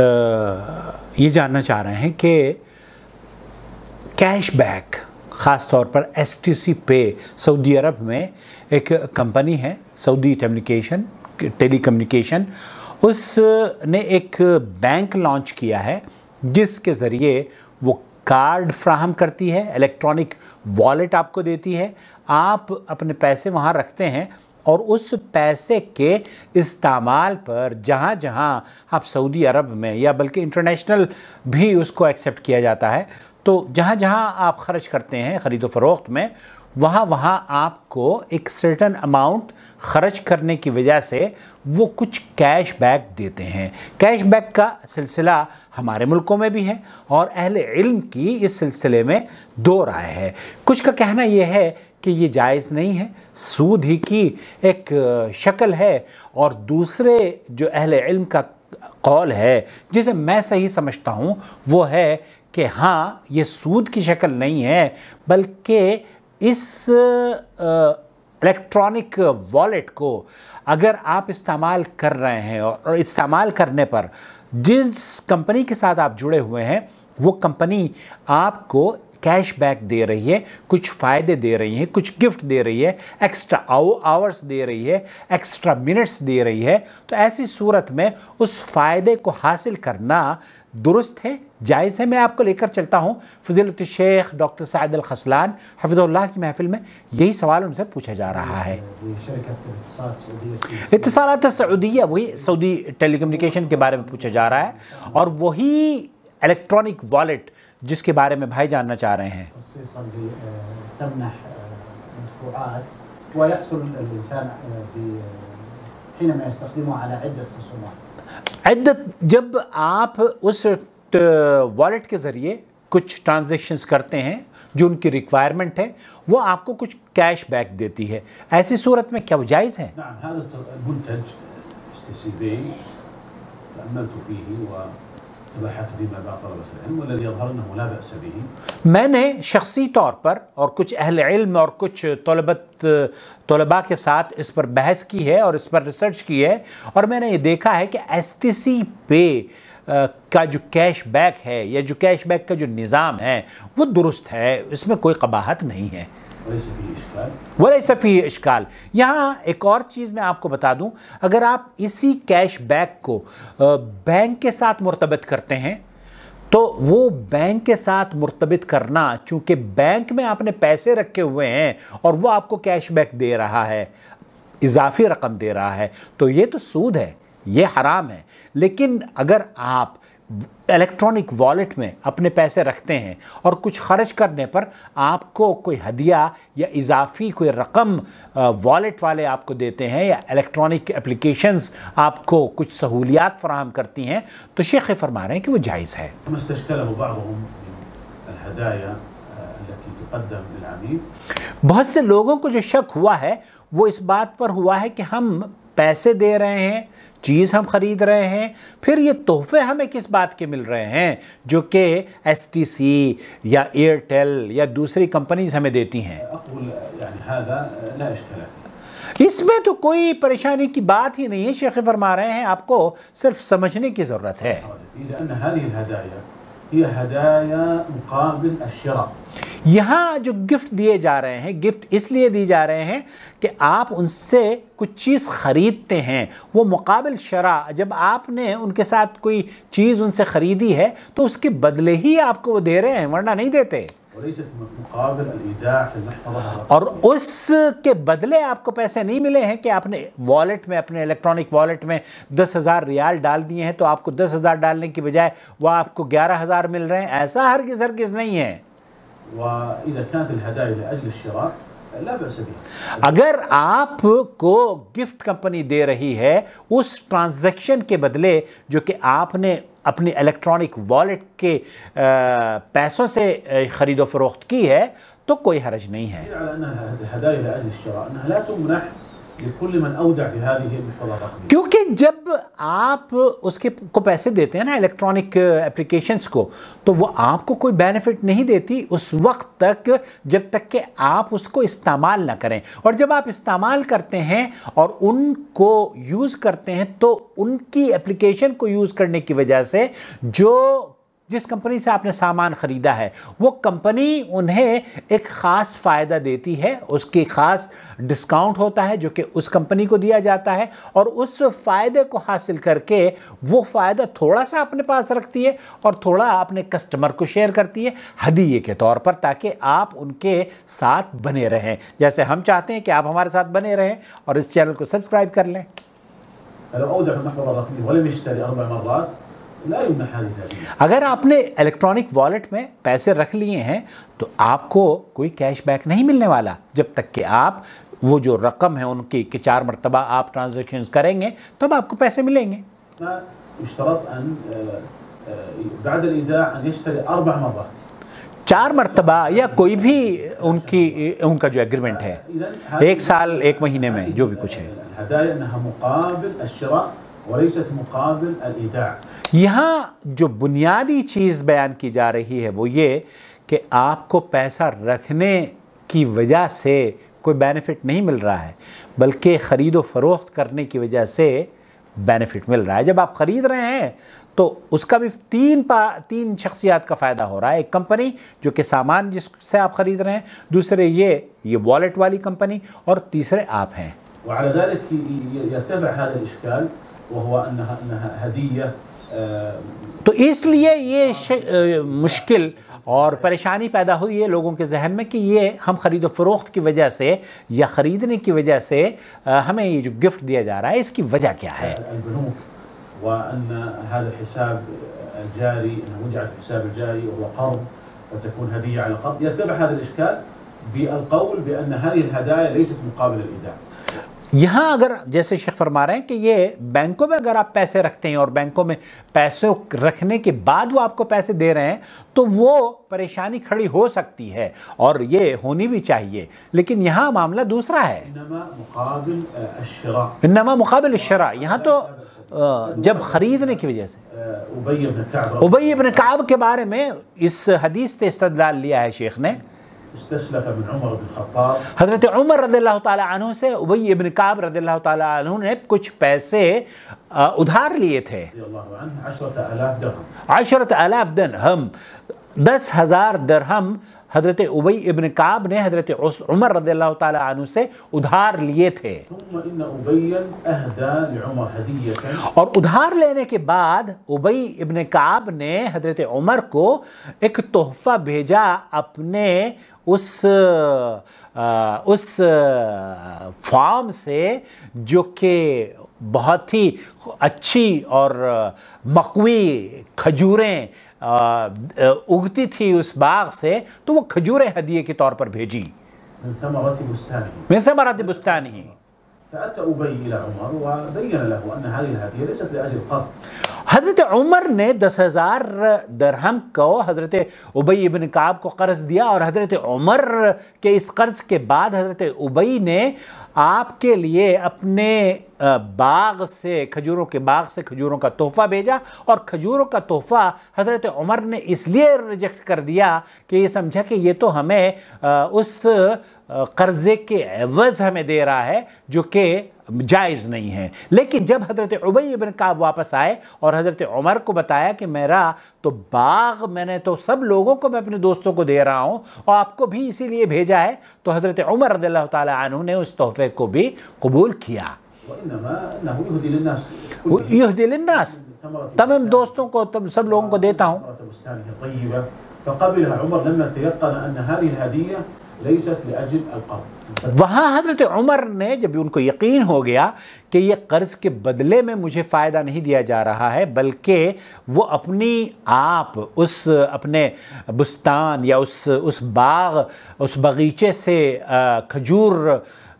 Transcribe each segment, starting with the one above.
ये जानना चाह रहे हैं कि कैशबैक ख़ास तौर पर एस टी सी पे सऊदी अरब में एक कंपनी है सऊदी टेम्युनिकेशन टेली कम्युनिकेशन उसने एक बैंक लॉन्च किया है जिसके ज़रिए वो कार्ड फ्राहम करती है इलेक्ट्रॉनिक वॉलेट आपको देती है आप अपने पैसे वहाँ रखते हैं और उस पैसे के इस्तेमाल पर जहाँ जहाँ आप सऊदी अरब में या बल्कि इंटरनेशनल भी उसको एक्सेप्ट किया जाता है तो जहाँ जहाँ आप खर्च करते हैं ख़रीदो फरोख्त में वहाँ वहाँ आपको एक सर्टन अमाउंट खर्च करने की वजह से वो कुछ कैश बैक देते हैं कैश बैक का सिलसिला हमारे मुल्कों में भी है और अहल इल्म की इस सिलसिले में दो राय है कुछ का कहना यह है कि ये जायज़ नहीं है सूद ही की एक शक्ल है और दूसरे जो अहल इल्म का कौल है जिसे मैं सही समझता हूँ वो है कि हाँ ये सूद की शक्ल नहीं है बल्कि इस इलेक्ट्रॉनिक वॉलेट को अगर आप इस्तेमाल कर रहे हैं और इस्तेमाल करने पर जिस कंपनी के साथ आप जुड़े हुए हैं वो कंपनी आपको कैशबैक दे रही है कुछ फ़ायदे दे रही है कुछ गिफ्ट दे रही है एक्स्ट्रा आवर्स दे रही है एक्स्ट्रा मिनट्स दे रही है तो ऐसी सूरत में उस फ़ायदे को हासिल करना दुरुस्त है जायज़ है मैं आपको लेकर चलता हूँ फजीलत शेख डॉक्टर साद अल खसलान हफिज़ल्ला की महफिल में यही सवाल उनसे पूछा जा रहा है इतसालत सऊदिया वही सऊदी टेली कम्युनिकेशन के बारे में पूछा जा रहा है और वही इलेक्ट्रॉनिक वॉलेट जिसके बारे में भाई जानना चाह रहे हैं जब आप उस वॉलेट uh, के ज़रिए कुछ ट्रांजेक्शन्स करते हैं जो उनकी रिक्वायरमेंट है वो आपको कुछ कैश बैक देती है ऐसी सूरत में क्या जायज़ है हाँ, तो मैंने शख्सी तौर पर और कुछ अहल इल्म और कुछ तलबत तलबा के साथ इस पर बहस की है और इस पर रिसर्च की है और मैंने ये देखा है कि एस टी सी पे का जो कैश बैक है या जो कैश बैक का जो निज़ाम है वो दुरुस्त है इसमें कोई कबाहत नहीं है वला सफ़ी इश्काल यहाँ एक और चीज़ मैं आपको बता दूँ अगर आप इसी कैश बैक को बैंक के साथ मुरतबत करते हैं तो वो बैंक के साथ मुरतबित करना चूँकि बैंक में आपने पैसे रखे हुए हैं और वो आपको कैशबैक दे रहा है इजाफी रकम दे रहा है तो ये तो सूद है ये हराम है लेकिन अगर आप इलेक्ट्रॉनिक वॉलेट में अपने पैसे रखते हैं और कुछ खर्च करने पर आपको कोई हदिया या इजाफी कोई रकम वॉलेट वाले आपको देते हैं या इलेक्ट्रॉनिक एप्लीकेशंस आपको कुछ सहूलियात फराहम करती हैं तो शेख फरमा रहे हैं कि वो जायज़ है बहुत से लोगों को जो शक हुआ है वो इस बात पर हुआ है कि हम पैसे दे रहे हैं चीज़ हम ख़रीद रहे हैं फिर ये तोहफे हमें किस बात के मिल रहे हैं जो कि एस टी सी या एयरटेल या दूसरी कंपनीज हमें देती हैं इसमें तो कोई परेशानी की बात ही नहीं है शेख फरमा रहे हैं आपको सिर्फ समझने की ज़रूरत है ये हदाया मुकाबिल अशरा यहाँ जो गिफ्ट दिए जा रहे हैं गिफ्ट इसलिए दिए जा रहे हैं कि आप उनसे कुछ चीज़ ख़रीदते हैं वो मुकाबिल शरा जब आपने उनके साथ कोई चीज़ उनसे ख़रीदी है तो उसके बदले ही आपको वो दे रहे हैं वरना नहीं देते और उसके बदले आपको पैसे नहीं मिले हैं कि आपने वॉलेट में अपने इलेक्ट्रॉनिक वॉलेट में दस हज़ार रियाल डाल दिए हैं तो आपको दस हज़ार डालने की बजाय वह आपको ग्यारह हज़ार मिल रहे हैं ऐसा हर किस हर किस नहीं है अगर आपको गिफ्ट कंपनी दे रही है उस ट्रांजैक्शन के बदले जो कि आपने अपनी इलेक्ट्रॉनिक वॉलेट के पैसों से ख़रीदो फरोख्त की है तो कोई हरज नहीं है क्योंकि जब आप उसके को पैसे देते हैं ना इलेक्ट्रॉनिक एप्लीकेशंस को तो वो आपको कोई बेनिफिट नहीं देती उस वक्त तक जब तक कि आप उसको इस्तेमाल ना करें और जब आप इस्तेमाल करते हैं और उनको यूज़ करते हैं तो उनकी एप्लीकेशन को यूज़ करने की वजह से जो जिस कंपनी से आपने सामान ख़रीदा है वो कंपनी उन्हें एक ख़ास फ़ायदा देती है उसकी ख़ास डिस्काउंट होता है जो कि उस कंपनी को दिया जाता है और उस फ़ायदे को हासिल करके वो फ़ायदा थोड़ा सा अपने पास रखती है और थोड़ा अपने कस्टमर को शेयर करती है हदीये के तौर पर ताकि आप उनके साथ बने रहें जैसे हम चाहते हैं कि आप हमारे साथ बने रहें और इस चैनल को सब्सक्राइब कर लें अगर आपने इलेक्ट्रॉनिक वॉलेट में पैसे रख लिए हैं तो आपको कोई कैशबैक नहीं मिलने वाला जब तक कि आप वो जो रकम है उनकी कि चार मरतबा आप ट्रांजेक्शन करेंगे तब तो आपको पैसे मिलेंगे हाँ, चार मरतबा या कोई भी उनकी उनका जो एग्रीमेंट है हाँ, एक साल एक महीने में जो भी कुछ है यहाँ जो बुनियादी चीज़ बयान की जा रही है वो ये कि आपको पैसा रखने की वजह से कोई बेनिफिट नहीं मिल रहा है बल्कि खरीदो फरोख्त करने की वजह से बेनिफिट मिल रहा है जब आप ख़रीद रहे हैं तो उसका भी तीन पा तीन शख्सियात का फ़ायदा हो रहा है एक कंपनी जो कि सामान जिससे आप ख़रीद रहे हैं दूसरे ये ये वॉलेट वाली कंपनी और तीसरे आप हैं وهو انها انها هديه तो इसलिए ये आ, मुश्किल और परेशानी पैदा हुई है लोगों के जहन में कि ये हम ख़रीद व फरोख्त की वजह से या ख़रीदने की वजह से आ, हमें ये जो गिफ्ट दिया जा रहा है इसकी वजह क्या है الجاري انه وجع في الحساب الجاري وهو قرض فتكون هديه على قرض يرتبع هذا الاشكال بالقول بان هذه الهدايا ليست مقابل الايداع यहाँ अगर जैसे शेख फरमा रहे हैं कि ये बैंकों में अगर आप पैसे रखते हैं और बैंकों में पैसे रखने के बाद वो आपको पैसे दे रहे हैं तो वो परेशानी खड़ी हो सकती है और ये होनी भी चाहिए लेकिन यहाँ मामला दूसरा है नमा मुकाबल शरा यहाँ तो जब ख़रीदने की वजह से उबई इबन काब के बारे में इस हदीस से इस्तलाल लिया है शेख ने استسلف من عمر بن الخطاب حضرت عمر رضي الله تعالى عنه سے ابي بن كعب رضي الله تعالى عنه نے کچھ پیسے ادھار لیے تھے رضي الله عنه 10000 درهم 10000 درهم दस हज़ार दरहम हज़रत उबई इबन काब ने हज़रत उमर रदी तु से उधार लिए थे और उधार लेने के बाद उबई इबन काब ने हज़रत उमर को एक तोहफ़ा भेजा अपने उस आ, उस फॉर्म से जो कि बहुत ही अच्छी और मकवी खजूरें उगती थी उस बाग से तो वो खजूर हदिये के तौर पर भेजी मिनसा बुस्ता नहीं हज़रत उमर ने दस हज़ार दरहम को हज़रत उबई इबन काब को कर्ज़ दिया और हज़रत उमर के इस कर्ज़ के बाद हज़रत उबई ने आपके लिए अपने बाग से खजूरों के बाग से खजूरों का तोहफ़ा भेजा और खजूरों का तोहफ़ा हज़रत उमर ने इसलिए रिजेक्ट कर दिया कि ये समझा कि ये तो हमें उस कर्ज़े के एवज़ हमें दे रहा है जो कि जायज़ नहीं है लेकिन जब हज़रत उबई इबन काब वापस आए और हज़रत उमर को बताया कि मेरा तो बाग मैंने तो सब लोगों को मैं अपने दोस्तों को दे रहा हूँ और आपको भी इसीलिए भेजा है तो हज़रत उमर रज़ी तारु ने उस तोहफ़े दावे को भी कबूल किया यहदी लन्नास तमाम दोस्तों को तम सब लोगों को देता हूँ वहाँ हजरत उमर ने जब उनको यकीन हो गया कि ये कर्ज़ के बदले में मुझे फ़ायदा नहीं दिया जा रहा है बल्कि वो अपनी आप उस अपने बुस्तान या उस उस बाग उस बगीचे से खजूर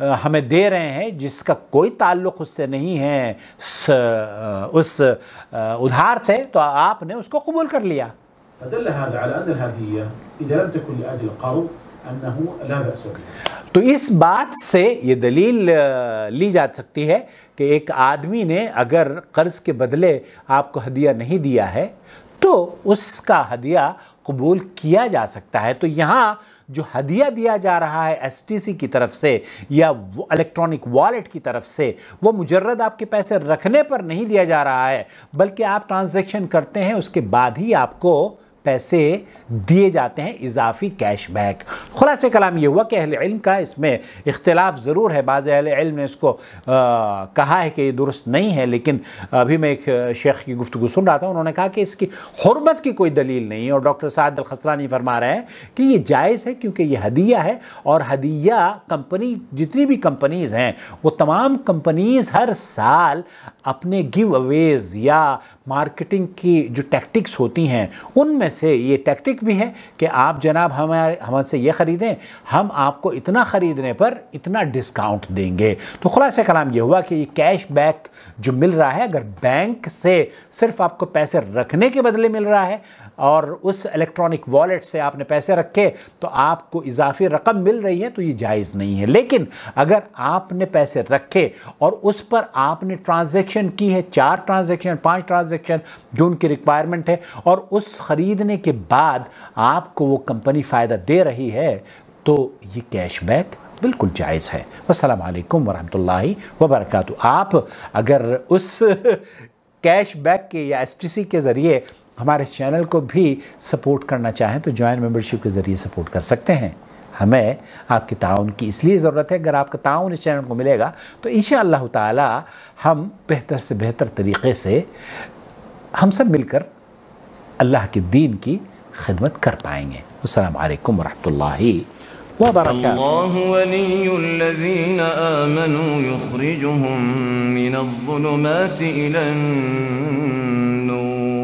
हमें दे रहे हैं जिसका कोई ताल्लुक उससे नहीं है स, उस उधार से तो आपने उसको कबूल कर लिया तो इस बात से ये दलील ली जा सकती है कि एक आदमी ने अगर कर्ज के बदले आपको हदिया नहीं दिया है तो उसका हदिया कबूल किया जा सकता है तो यहाँ जो हदिया दिया जा रहा है एसटीसी की तरफ से या इलेक्ट्रॉनिक वॉलेट की तरफ से वो मुजर्रद आपके पैसे रखने पर नहीं दिया जा रहा है बल्कि आप ट्रांजैक्शन करते हैं उसके बाद ही आपको पैसे दिए जाते हैं इजाफी कैशबैक खुलास कलाम ये हुआ कि अहल इल्म का इसमें इख्तलाफ ज़रूर है बाज़ अहल इल्म ने इसको आ, कहा है कि ये दुरुस्त नहीं है लेकिन अभी मैं एक शेख की गुफ्तु सुन रहा था उन्होंने कहा कि इसकी हरमत की कोई दलील नहीं है और डॉक्टर साद अलखसरानी फरमा रहे हैं कि ये जायज़ है क्योंकि ये हदिया है और हदिया कंपनी जितनी भी कंपनीज़ हैं वो तमाम कंपनीज़ हर साल अपने गिव अवेज़ या मार्केटिंग की जो टैक्टिक्स होती हैं उनमें से ये टैक्टिक भी है कि आप जनाब हमारे हमसे ये ख़रीदें हम आपको इतना ख़रीदने पर इतना डिस्काउंट देंगे तो खुलासे कलाम ये हुआ कि ये कैश बैक जो मिल रहा है अगर बैंक से सिर्फ आपको पैसे रखने के बदले मिल रहा है और उस इलेक्ट्रॉनिक वॉलेट से आपने पैसे रखे तो आपको इजाफी रकम मिल रही है तो ये जायज़ नहीं है लेकिन अगर आपने पैसे रखे और उस पर आपने ट्रांजेक्शन की है चार ट्रांजेक्शन पांच ट्रांजेक्शन जो उनकी रिक्वायरमेंट है और उस ख़रीदने के बाद आपको वो कंपनी फ़ायदा दे रही है तो ये कैशबैक बिल्कुल जायज़ है वालेकुम वरहमतुल्लाहि वबरकत आप अगर उस कैशबैक के या एस के ज़रिए हमारे चैनल को भी सपोर्ट करना चाहें तो ज्वाइन मेंबरशिप के ज़रिए सपोर्ट कर सकते हैं हमें आपके ताउन की इसलिए ज़रूरत है अगर आपका ताउन इस चैनल को मिलेगा तो इन ताला हम बेहतर से बेहतर तरीके से हम सब मिलकर अल्लाह के दीन की खिदमत कर पाएंगे असलकम वरह الله ولي الذين آمنوا يخرجهم من الظلمات إلى النور